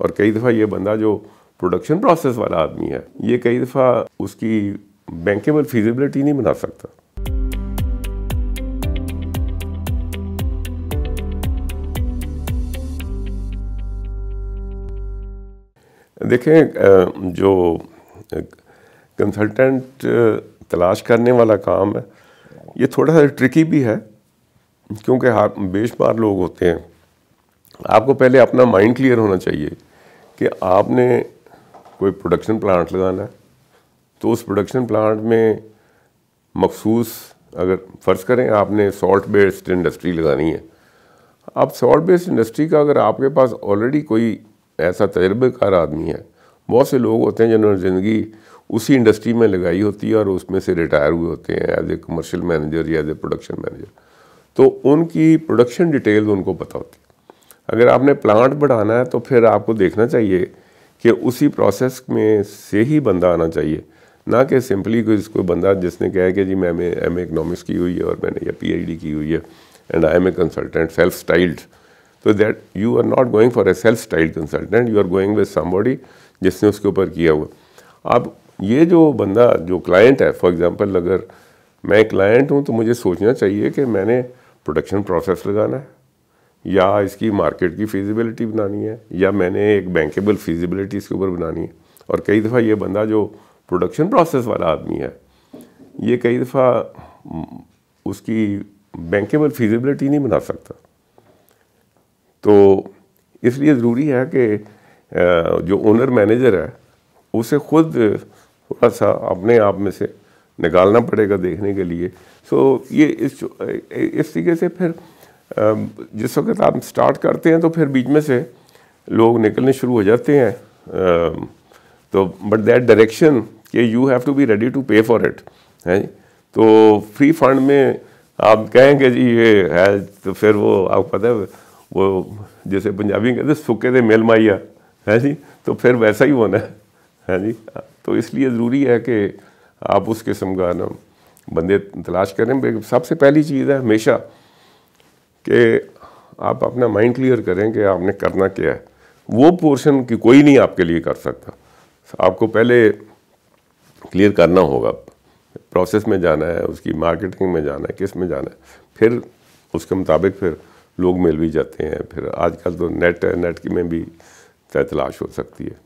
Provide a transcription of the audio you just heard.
और कई दफ़ा ये बंदा जो प्रोडक्शन प्रोसेस वाला आदमी है ये कई दफ़ा उसकी बैंकेबल फिजिबिलिटी नहीं बना सकता देखें जो कंसल्टेंट तलाश करने वाला काम है ये थोड़ा सा ट्रिकी भी है क्योंकि हाथ बेशुमार लोग होते हैं आपको पहले अपना माइंड क्लियर होना चाहिए कि आपने कोई प्रोडक्शन प्लांट लगाना है तो उस प्रोडक्शन प्लांट में मखसूस अगर फ़र्ज़ करें आपने सॉल्ट बेस्ड इंडस्ट्री लगानी है आप सॉल्ट बेस्ड इंडस्ट्री का अगर आपके पास ऑलरेडी कोई ऐसा तजर्बेकार आदमी है बहुत से लोग होते हैं जिन्होंने ज़िंदगी उसी इंडस्ट्री में लगाई होती है और उसमें से रिटायर हुए होते हैं एज ए कमर्शियल मैनेजर या एज ए प्रोडक्शन मैनेजर तो उनकी प्रोडक्शन डिटेल्स उनको पता होती है अगर आपने प्लांट बढ़ाना है तो फिर आपको देखना चाहिए कि उसी प्रोसेस में से ही बंदा आना चाहिए ना कि सिंपली कोई इसको बंदा जिसने कहा है कि जी मैं एम इकोनॉमिक्स की हुई है और मैंने या पी की हुई है and I am a consultant self styled तो that you are not going for a self styled consultant you are going with somebody जिसने उसके ऊपर किया हुआ अब ये जो बंदा जो क्लाइंट है फॉर एग्ज़ाम्पल अगर मैं क्लाइंट हूँ तो मुझे सोचना चाहिए कि मैंने प्रोडक्शन प्रोसेस लगाना है या इसकी मार्केट की फिजिबिलिटी बनानी है या मैंने एक बैंकेबल फिजिबिलिटी इसके ऊपर बनानी है और कई दफ़ा ये बंदा जो प्रोडक्शन प्रोसेस वाला आदमी है ये कई दफ़ा हम्म, उसकी बैंकेबल फिजिबिलिटी नहीं बना सकता तो इसलिए ज़रूरी है कि जो ओनर मैनेजर है उसे खुद थोड़ा सा अपने आप में से निकालना पड़ेगा देखने के लिए सो ये इस इस तरीके से फिर जिस वक्त आप स्टार्ट करते हैं तो फिर बीच में से लोग निकलने शुरू हो जाते हैं तो बट दैट डायरेक्शन कि you have to be ready to pay for it है तो फ्री फंड में आप कहेंगे जी ये है तो फिर वो आपको पता है वो जैसे पंजाबी कहते सुके दे मेल माइया है जी तो फिर वैसा ही होना है है जी तो इसलिए ज़रूरी है कि आप उस किस्म का ना बंदे तलाश करें सबसे पहली चीज़ है हमेशा कि आप अपना माइंड क्लियर करें कि आपने करना क्या है वो पोर्शन की कोई नहीं आपके लिए कर सकता आपको पहले क्लियर करना होगा प्रोसेस में जाना है उसकी मार्केटिंग में जाना है किस में जाना है फिर उसके मुताबिक फिर लोग मिल भी जाते हैं फिर आजकल तो नेट है नेट की में भी तय तलाश हो सकती है